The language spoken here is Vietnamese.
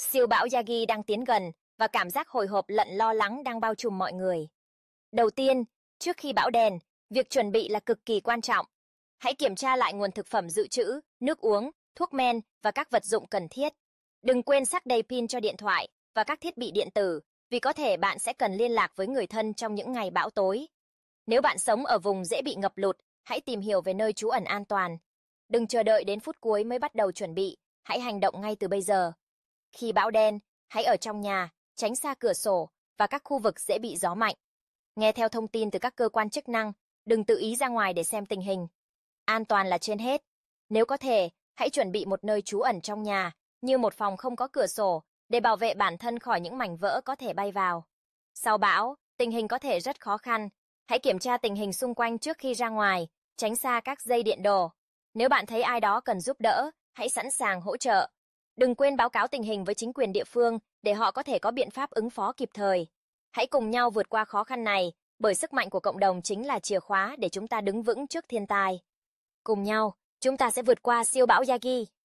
Siêu bão Yagi đang tiến gần và cảm giác hồi hộp lẫn lo lắng đang bao trùm mọi người. Đầu tiên, trước khi bão đèn, việc chuẩn bị là cực kỳ quan trọng. Hãy kiểm tra lại nguồn thực phẩm dự trữ, nước uống, thuốc men và các vật dụng cần thiết. Đừng quên sắc đầy pin cho điện thoại và các thiết bị điện tử, vì có thể bạn sẽ cần liên lạc với người thân trong những ngày bão tối. Nếu bạn sống ở vùng dễ bị ngập lụt, hãy tìm hiểu về nơi trú ẩn an toàn. Đừng chờ đợi đến phút cuối mới bắt đầu chuẩn bị, hãy hành động ngay từ bây giờ. Khi bão đen, hãy ở trong nhà, tránh xa cửa sổ và các khu vực dễ bị gió mạnh. Nghe theo thông tin từ các cơ quan chức năng, đừng tự ý ra ngoài để xem tình hình. An toàn là trên hết. Nếu có thể, hãy chuẩn bị một nơi trú ẩn trong nhà, như một phòng không có cửa sổ, để bảo vệ bản thân khỏi những mảnh vỡ có thể bay vào. Sau bão, tình hình có thể rất khó khăn. Hãy kiểm tra tình hình xung quanh trước khi ra ngoài, tránh xa các dây điện đồ. Nếu bạn thấy ai đó cần giúp đỡ, hãy sẵn sàng hỗ trợ. Đừng quên báo cáo tình hình với chính quyền địa phương để họ có thể có biện pháp ứng phó kịp thời. Hãy cùng nhau vượt qua khó khăn này, bởi sức mạnh của cộng đồng chính là chìa khóa để chúng ta đứng vững trước thiên tai. Cùng nhau, chúng ta sẽ vượt qua siêu bão Yagi.